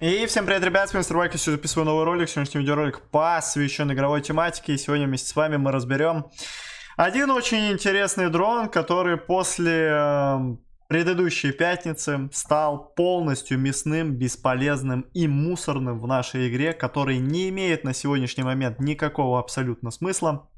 И всем привет, ребят, с вами Мистер я сегодня записываю новый ролик, сегодняшний видеоролик посвящен игровой тематике, и сегодня вместе с вами мы разберем один очень интересный дрон, который после эм, предыдущей пятницы стал полностью мясным, бесполезным и мусорным в нашей игре, который не имеет на сегодняшний момент никакого абсолютно смысла.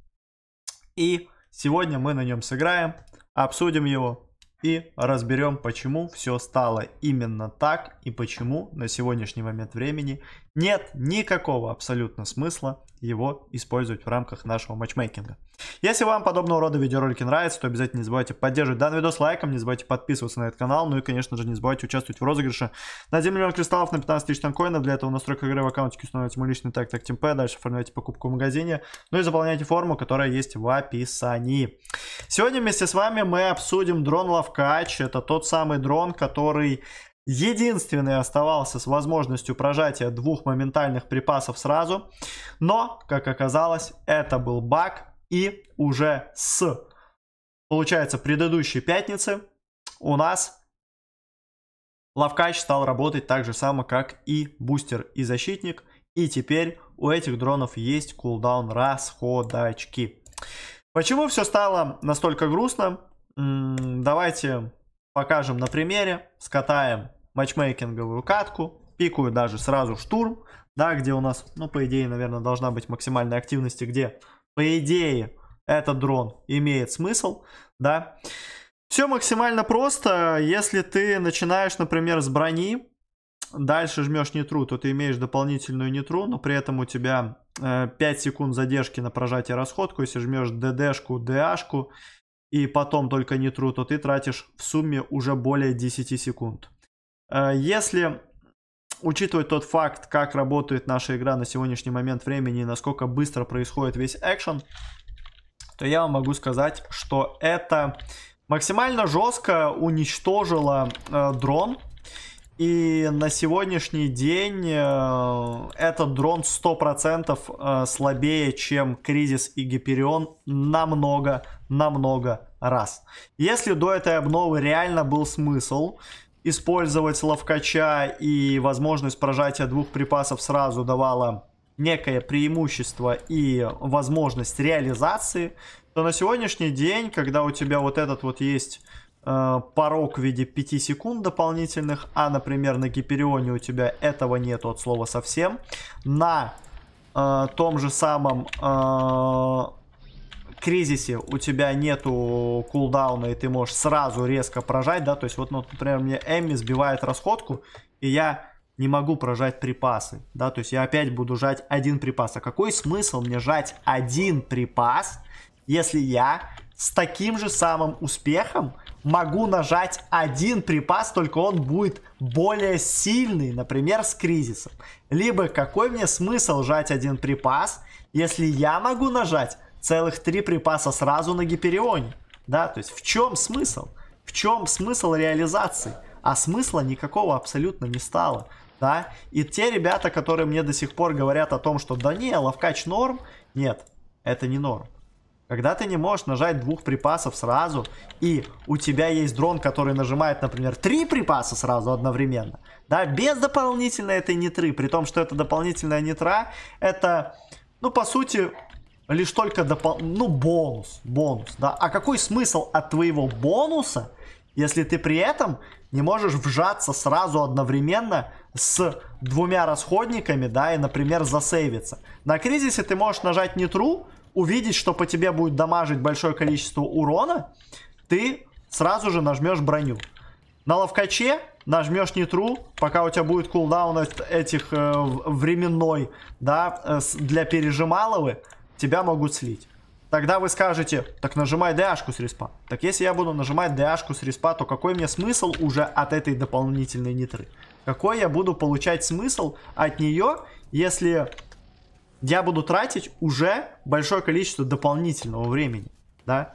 И сегодня мы на нем сыграем, обсудим его, и разберем, почему все стало именно так и почему на сегодняшний момент времени нет никакого абсолютно смысла его использовать в рамках нашего матчмейкинга. Если вам подобного рода видеоролики нравятся, то обязательно не забывайте поддерживать данный видос лайком, не забывайте подписываться на этот канал, ну и, конечно же, не забывайте участвовать в розыгрыше на 1 миллион кристаллов на 15 тысяч танкоинов. Для этого настройка игры в аккаунте установите мой личный тег так темпе, дальше оформляйте покупку в магазине, ну и заполняйте форму, которая есть в описании. Сегодня вместе с вами мы обсудим дрон Лавкач. Это тот самый дрон, который Единственный оставался с возможностью прожатия двух моментальных припасов сразу, но, как оказалось, это был баг, и уже с, получается, предыдущей пятницы у нас Лавкач стал работать так же само, как и бустер и защитник. И теперь у этих дронов есть кулдаун расходочки. Почему все стало настолько грустно? Давайте покажем на примере. Скатаем матчмейкинговую катку. Пикую даже сразу штурм. Да, где у нас, ну, по идее, наверное, должна быть максимальная активность, где по идее, этот дрон имеет смысл, да. Все максимально просто. Если ты начинаешь, например, с брони, дальше жмешь нитру, то ты имеешь дополнительную нитру, но при этом у тебя 5 э, секунд задержки на прожатие расходку. Если жмешь ДДшку, ДАшку и потом только нитру, то ты тратишь в сумме уже более 10 секунд. Э, если учитывая тот факт, как работает наша игра на сегодняшний момент времени и насколько быстро происходит весь экшен, то я вам могу сказать, что это максимально жестко уничтожило э, дрон. И на сегодняшний день э, этот дрон 100% э, слабее, чем Кризис и Гиперион намного, намного раз. Если до этой обновы реально был смысл, использовать ловкача и возможность прожатия двух припасов сразу давала некое преимущество и возможность реализации, то на сегодняшний день, когда у тебя вот этот вот есть э, порог в виде 5 секунд дополнительных, а, например, на Гиперионе у тебя этого нету от слова совсем, на э, том же самом... Э, кризисе у тебя нету кулдауна, и ты можешь сразу резко прожать, да, то есть вот, ну, например, мне Эмми сбивает расходку, и я не могу прожать припасы, да, то есть я опять буду жать один припас. А какой смысл мне жать один припас, если я с таким же самым успехом могу нажать один припас, только он будет более сильный, например, с кризисом. Либо какой мне смысл жать один припас, если я могу нажать целых три припаса сразу на Гиперионе. Да, то есть в чем смысл? В чем смысл реализации? А смысла никакого абсолютно не стало. Да, и те ребята, которые мне до сих пор говорят о том, что да не, ловкач норм, нет, это не норм. Когда ты не можешь нажать двух припасов сразу, и у тебя есть дрон, который нажимает, например, три припаса сразу одновременно, да, без дополнительной этой нитры, при том, что это дополнительная нитра, это, ну, по сути, Лишь только допол... Ну, бонус, бонус, да. А какой смысл от твоего бонуса, если ты при этом не можешь вжаться сразу одновременно с двумя расходниками, да, и, например, засейвиться. На кризисе ты можешь нажать не true, увидеть, что по тебе будет дамажить большое количество урона, ты сразу же нажмешь броню. На ловкаче нажмешь не true, пока у тебя будет кулдаун этих э, временной, да, э, для пережималовы, тебя могут слить. Тогда вы скажете, так нажимай ДАшку с респа. Так если я буду нажимать ДАшку с респа, то какой мне смысл уже от этой дополнительной нитры? Какой я буду получать смысл от нее, если я буду тратить уже большое количество дополнительного времени, да?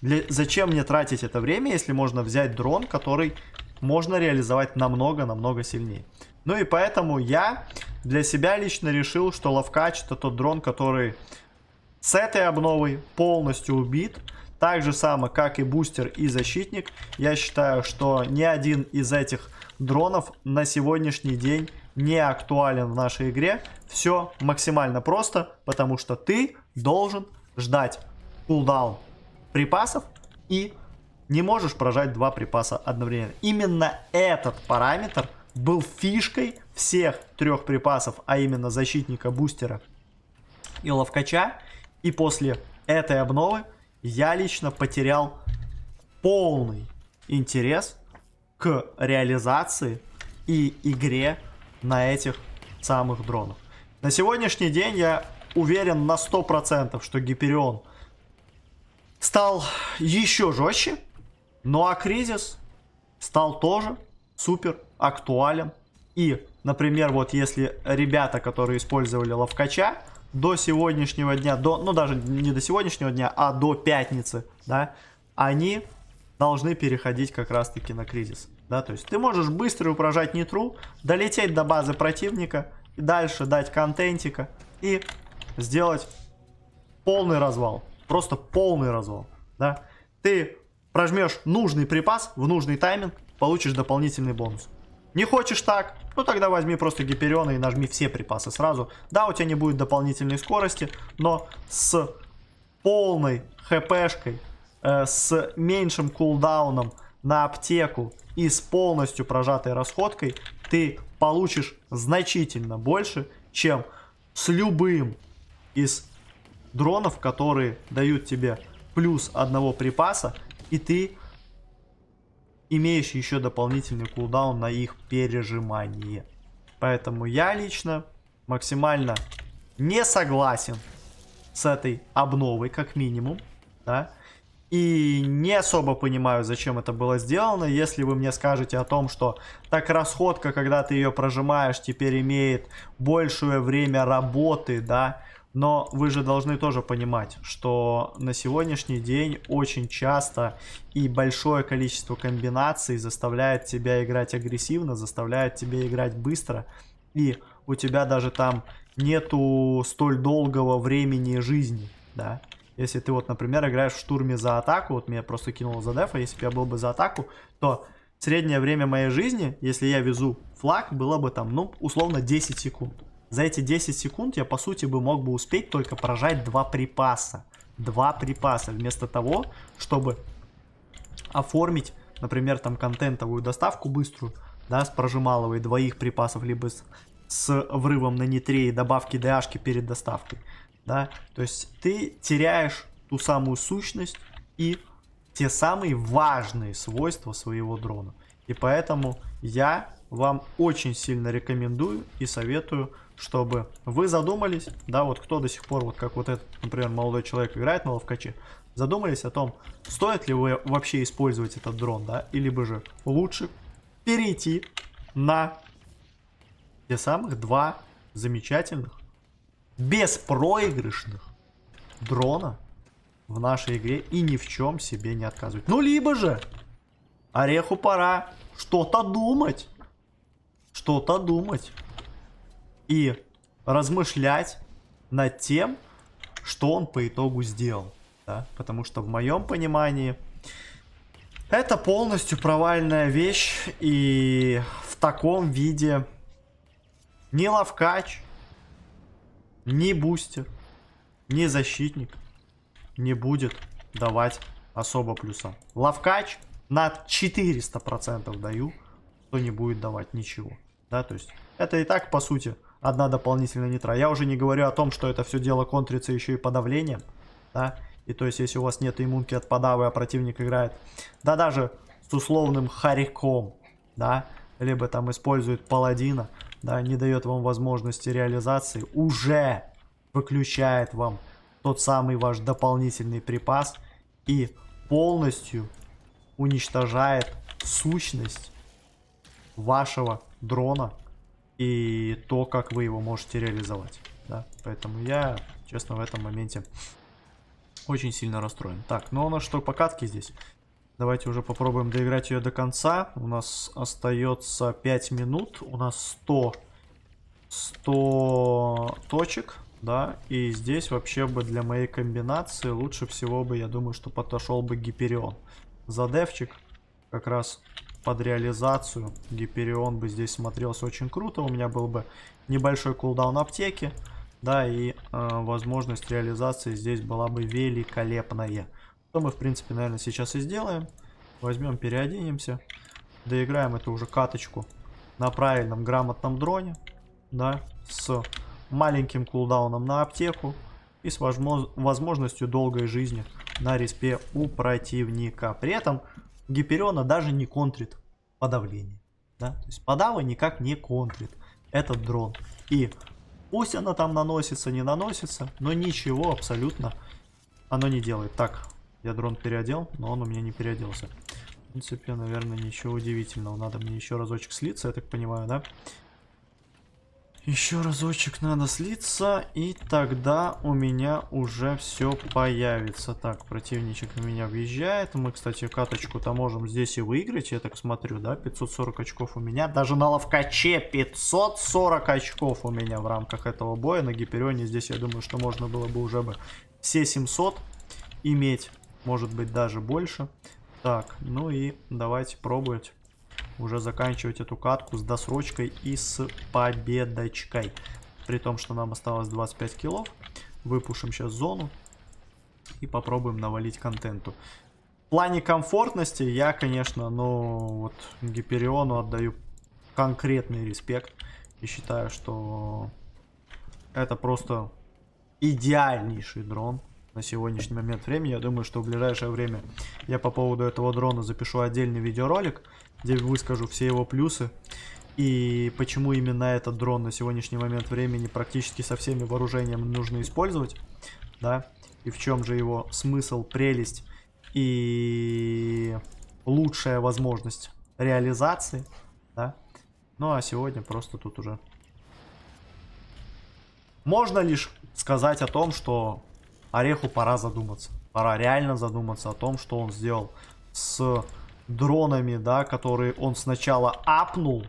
Для... Зачем мне тратить это время, если можно взять дрон, который можно реализовать намного-намного сильнее. Ну и поэтому я для себя лично решил, что ловкач это тот дрон, который с этой обновой полностью убит. Так же самое, как и бустер и защитник. Я считаю, что ни один из этих дронов на сегодняшний день не актуален в нашей игре. Все максимально просто, потому что ты должен ждать кулдаун припасов и не можешь прожать два припаса одновременно. Именно этот параметр был фишкой всех трех припасов, а именно защитника, бустера и ловкача. И после этой обновы я лично потерял полный интерес к реализации и игре на этих самых дронах. На сегодняшний день я уверен на 100%, что Гиперион стал еще жестче, ну а кризис стал тоже супер актуален. И, например, вот если ребята, которые использовали ловкача, до сегодняшнего дня, до, ну даже не до сегодняшнего дня, а до пятницы, да, они должны переходить как раз-таки на кризис. Да, то есть ты можешь быстро упрожать нитру, долететь до базы противника, и дальше дать контентика и сделать полный развал. Просто полный развал. Да? Ты прожмешь нужный припас в нужный тайминг, получишь дополнительный бонус. Не хочешь так? Ну тогда возьми просто гипериона и нажми все припасы сразу. Да, у тебя не будет дополнительной скорости, но с полной хпшкой, э, с меньшим кулдауном на аптеку и с полностью прожатой расходкой ты получишь значительно больше, чем с любым из дронов, которые дают тебе плюс одного припаса, и ты имеющий еще дополнительный кулдаун на их пережимание. Поэтому я лично максимально не согласен с этой обновой, как минимум. Да? И не особо понимаю, зачем это было сделано. Если вы мне скажете о том, что так расходка, когда ты ее прожимаешь, теперь имеет большее время работы, да, но вы же должны тоже понимать, что на сегодняшний день очень часто и большое количество комбинаций заставляет тебя играть агрессивно, заставляет тебя играть быстро. И у тебя даже там нету столь долгого времени жизни, да. Если ты вот, например, играешь в штурме за атаку, вот меня просто кинуло за дефа, если бы я был бы за атаку, то среднее время моей жизни, если я везу флаг, было бы там, ну, условно 10 секунд. За эти 10 секунд я, по сути, бы мог бы успеть только поражать два припаса. Два припаса. Вместо того, чтобы оформить, например, там контентовую доставку быструю, да, с прожималовой двоих припасов, либо с, с врывом на нитре и добавки ДАшки перед доставкой, да, то есть ты теряешь ту самую сущность и те самые важные свойства своего дрона. И поэтому я вам очень сильно рекомендую и советую чтобы вы задумались, да, вот кто до сих пор, вот как вот этот, например, молодой человек играет на ловкачи, задумались о том, стоит ли вы вообще использовать этот дрон, да, или бы же лучше перейти на те самых два замечательных, беспроигрышных дрона в нашей игре и ни в чем себе не отказывать. Ну, либо же Ореху пора что-то думать, что-то думать и размышлять над тем, что он по итогу сделал. Да? Потому что в моем понимании это полностью провальная вещь. И в таком виде ни ловкач, ни бустер, ни защитник не будет давать особо плюса. Ловкач на 400% даю, что не будет давать ничего. Да, то есть это и так по сути одна дополнительная нитра. Я уже не говорю о том, что это все дело контрится еще и подавлением, да, и то есть если у вас нет иммунки от подавы, а противник играет, да даже с условным хариком, да, либо там использует паладина, да, не дает вам возможности реализации, уже выключает вам тот самый ваш дополнительный припас и полностью уничтожает сущность вашего дрона, и то, как вы его можете реализовать. Да? Поэтому я, честно, в этом моменте очень сильно расстроен. Так, ну у нас что, покатки здесь? Давайте уже попробуем доиграть ее до конца. У нас остается 5 минут. У нас 100, 100 точек. Да, и здесь вообще бы для моей комбинации лучше всего бы, я думаю, что подошел бы Гиперион. Задевчик как раз под реализацию. Гиперион бы здесь смотрелся очень круто. У меня был бы небольшой кулдаун аптеки. Да, и э, возможность реализации здесь была бы великолепная. Что мы, в принципе, наверное, сейчас и сделаем. Возьмем, переоденемся. Доиграем эту уже каточку на правильном грамотном дроне. Да, с маленьким кулдауном на аптеку. И с возможностью долгой жизни на респе у противника. При этом Гипериона даже не контрит подавление. Да? То есть подава никак не контрит этот дрон. И пусть она там наносится, не наносится, но ничего абсолютно оно не делает. Так, я дрон переодел, но он у меня не переоделся. В принципе, наверное, ничего удивительного. Надо мне еще разочек слиться, я так понимаю, да? Еще разочек надо слиться, и тогда у меня уже все появится. Так, противничек в меня въезжает. Мы, кстати, каточку-то можем здесь и выиграть, я так смотрю, да? 540 очков у меня. Даже на ловкаче 540 очков у меня в рамках этого боя. На Гиперионе здесь, я думаю, что можно было бы уже бы все 700 иметь. Может быть, даже больше. Так, ну и давайте пробовать уже заканчивать эту катку с досрочкой и с победочкой. При том, что нам осталось 25 килов. Выпушим сейчас зону и попробуем навалить контенту. В плане комфортности я, конечно, ну вот Гипериону отдаю конкретный респект. И считаю, что это просто идеальнейший дрон на сегодняшний момент времени. Я думаю, что в ближайшее время я по поводу этого дрона запишу отдельный видеоролик где выскажу все его плюсы и почему именно этот дрон на сегодняшний момент времени практически со всеми вооружениями нужно использовать, да, и в чем же его смысл, прелесть и лучшая возможность реализации, да. Ну а сегодня просто тут уже можно лишь сказать о том, что Ореху пора задуматься. Пора реально задуматься о том, что он сделал с дронами, да, которые он сначала апнул,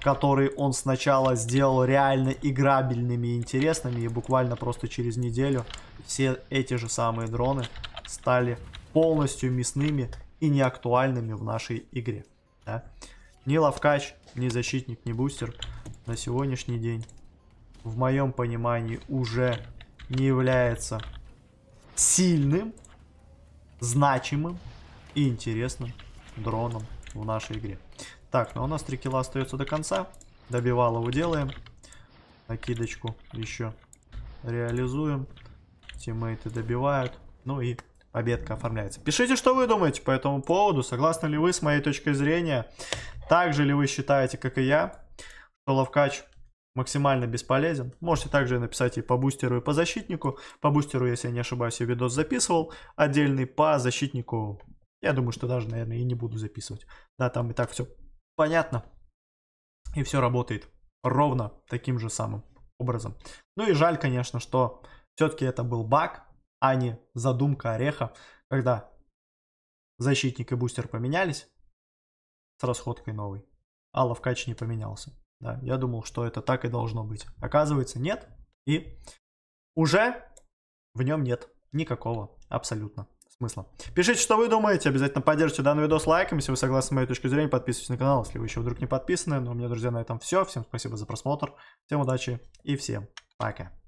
которые он сначала сделал реально играбельными и интересными, и буквально просто через неделю все эти же самые дроны стали полностью мясными и неактуальными в нашей игре. Да? Ни ловкач, ни защитник, ни бустер на сегодняшний день, в моем понимании, уже не является сильным, значимым и интересным дроном в нашей игре. Так, ну а у нас 3 кило остается до конца. Добивал его делаем. Накидочку еще реализуем. Тиммейты добивают. Ну и победка оформляется. Пишите, что вы думаете по этому поводу. Согласны ли вы с моей точкой зрения? Так же ли вы считаете, как и я, что ловкач максимально бесполезен. Можете также написать и по бустеру, и по защитнику. По бустеру, если я не ошибаюсь, я видос записывал отдельный. По защитнику я думаю, что даже, наверное, и не буду записывать. Да, там и так все понятно. И все работает ровно таким же самым образом. Ну и жаль, конечно, что все-таки это был баг, а не задумка ореха, когда защитник и бустер поменялись с расходкой новой, а ловкач не поменялся. Да, я думал, что это так и должно быть. Оказывается, нет. И уже в нем нет никакого абсолютно смысла. Пишите, что вы думаете, обязательно поддержите данный видос лайком, если вы согласны с моей точкой зрения, подписывайтесь на канал, если вы еще вдруг не подписаны. Ну, у меня, друзья, на этом все. Всем спасибо за просмотр, всем удачи и всем пока.